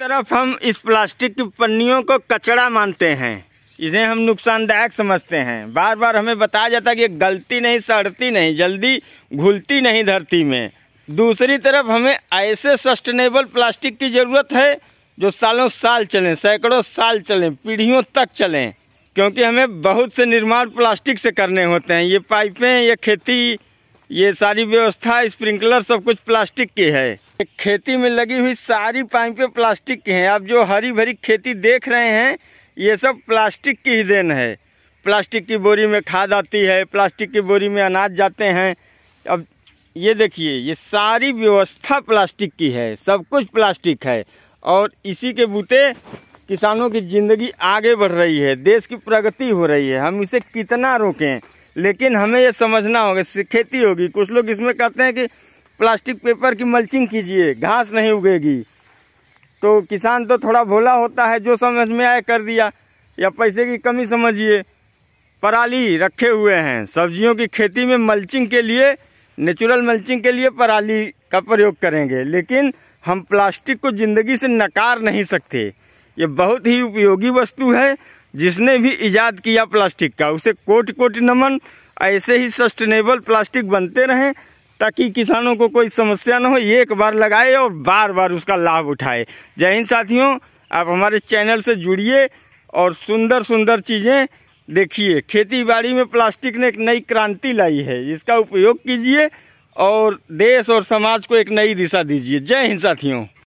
तरफ हम इस प्लास्टिक की पन्नियों को कचरा मानते हैं इसे हम नुकसानदायक समझते हैं बार बार हमें बताया जाता है कि गलती नहीं सड़ती नहीं जल्दी घुलती नहीं धरती में दूसरी तरफ हमें ऐसे सस्टेनेबल प्लास्टिक की ज़रूरत है जो सालों साल चलें सैकड़ों साल चलें पीढ़ियों तक चलें क्योंकि हमें बहुत से निर्माण प्लास्टिक से करने होते हैं ये पाइपें ये खेती ये सारी व्यवस्था स्प्रिंकलर सब कुछ प्लास्टिक की है खेती में लगी हुई सारी पाइपें प्लास्टिक की हैं आप जो हरी भरी खेती देख रहे हैं ये सब प्लास्टिक की ही देन है प्लास्टिक की बोरी में खाद आती है प्लास्टिक की बोरी में अनाज जाते हैं अब ये देखिए ये सारी व्यवस्था प्लास्टिक की है सब कुछ प्लास्टिक है और इसी के बूते किसानों की ज़िंदगी आगे बढ़ रही है देश की प्रगति हो रही है हम इसे कितना रोकें लेकिन हमें यह समझना होगा खेती होगी कुछ लोग इसमें कहते हैं कि प्लास्टिक पेपर की मल्चिंग कीजिए घास नहीं उगेगी तो किसान तो थोड़ा भोला होता है जो समझ में आए कर दिया या पैसे की कमी समझिए पराली रखे हुए हैं सब्जियों की खेती में मल्चिंग के लिए नेचुरल मल्चिंग के लिए पराली का प्रयोग करेंगे लेकिन हम प्लास्टिक को ज़िंदगी से नकार नहीं सकते ये बहुत ही उपयोगी वस्तु है जिसने भी इजाद किया प्लास्टिक का उसे कोट कोट नमन ऐसे ही सस्टेनेबल प्लास्टिक बनते रहें ताकि किसानों को कोई समस्या ना हो एक बार लगाए और बार बार उसका लाभ उठाए जय हिंद साथियों आप हमारे चैनल से जुड़िए और सुंदर सुंदर चीज़ें देखिए खेती बाड़ी में प्लास्टिक ने एक नई क्रांति लाई है इसका उपयोग कीजिए और देश और समाज को एक नई दिशा दीजिए जय हिंद साथियों